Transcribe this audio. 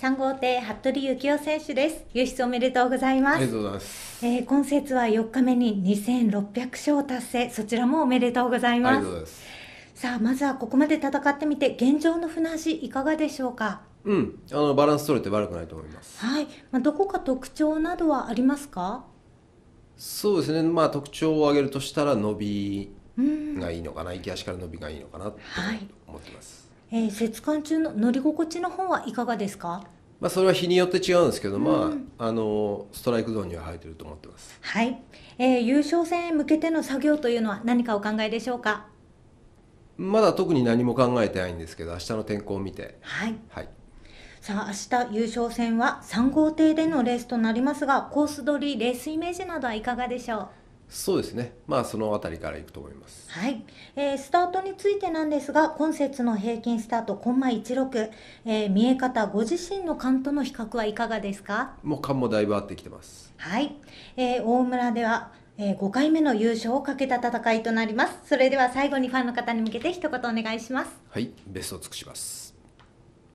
三号艇服部幸雄選手です優勝おめでとうございますありがとうございます、えー、今節は4日目に2600勝達成そちらもおめでとうございますさあまずはここまで戦ってみて現状の船足いかがでしょうかうん、あのバランス取れて悪くないと思います。はい、まあ、どこか特徴などはありますか。そうですね、まあ、特徴を挙げるとしたら伸びがいいのかな、行き足から伸びがいいのかなはい。思ってます。はいえー、節中の乗り心地の方はいかがですかまあ、それは日によって違うんですけど、まあ、うん、あのストライクゾーンには入ってると思ってます。はい、えー、優勝戦へ向けての作業というのは何かお考えでしょうか。まだ特に何も考えてないんですけど、明日の天候を見て。はい。はい。さあ、明日優勝戦は3号艇でのレースとなりますが、コース取り、レースイメージなどはいかがでしょう。そうですね。まあそのありからいくと思います。はい、えー、スタートについてなんですが、今節の平均スタートコンマ16、えー、見え方ご自身の勘との比較はいかがですか？もう勘もだいぶ合ってきてます。はい、えー、大村では。えー、5回目の優勝をかけた戦いとなりますそれでは最後にファンの方に向けて一言お願いしますはいベストを尽くします